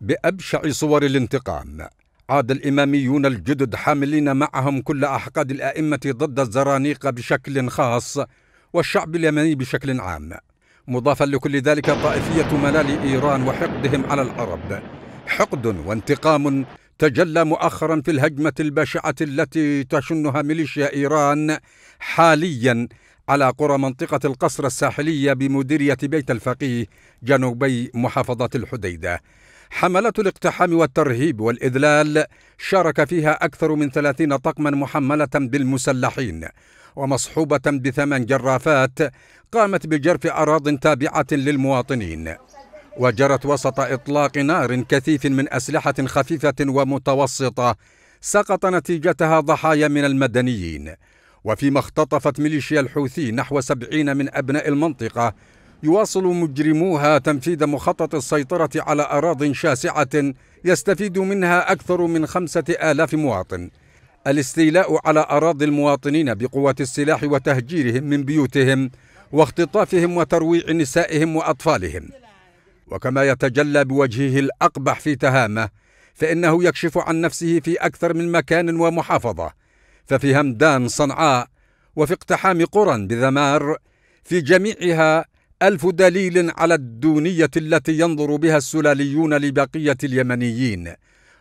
بأبشع صور الانتقام عاد الإماميون الجدد حاملين معهم كل أحقاد الأئمة ضد الزرانيق بشكل خاص والشعب اليمني بشكل عام مضافا لكل ذلك طائفية ملال إيران وحقدهم على العرب حقد وانتقام تجلى مؤخرا في الهجمة البشعة التي تشنها ميليشيا إيران حاليا على قرى منطقة القصر الساحلية بمديرية بيت الفقيه جنوبي محافظة الحديدة حملة الاقتحام والترهيب والإذلال شارك فيها أكثر من ثلاثين طقما محملة بالمسلحين ومصحوبة بثمان جرافات قامت بجرف أراض تابعة للمواطنين وجرت وسط إطلاق نار كثيف من أسلحة خفيفة ومتوسطة سقط نتيجتها ضحايا من المدنيين وفيما اختطفت ميليشيا الحوثي نحو سبعين من أبناء المنطقة يواصل مجرموها تنفيذ مخطط السيطرة على أراض شاسعة يستفيد منها أكثر من خمسة آلاف مواطن الاستيلاء على أراضي المواطنين بقوات السلاح وتهجيرهم من بيوتهم واختطافهم وترويع نسائهم وأطفالهم وكما يتجلى بوجهه الأقبح في تهامة فإنه يكشف عن نفسه في أكثر من مكان ومحافظة ففي همدان صنعاء وفي اقتحام قرى بذمار في جميعها ألف دليل على الدونية التي ينظر بها السلاليون لبقية اليمنيين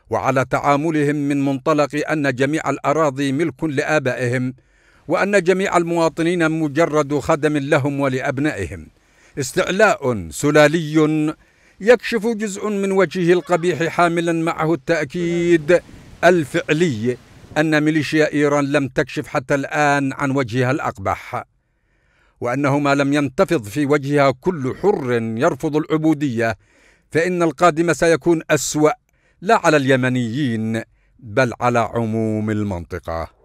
وعلى تعاملهم من منطلق أن جميع الأراضي ملك لآبائهم وأن جميع المواطنين مجرد خدم لهم ولأبنائهم استعلاء سلالي يكشف جزء من وجهه القبيح حاملا معه التأكيد الفعلي أن ميليشيا إيران لم تكشف حتى الآن عن وجهها الأقبح وانه ما لم ينتفض في وجهها كل حر يرفض العبوديه فان القادم سيكون اسوا لا على اليمنيين بل على عموم المنطقه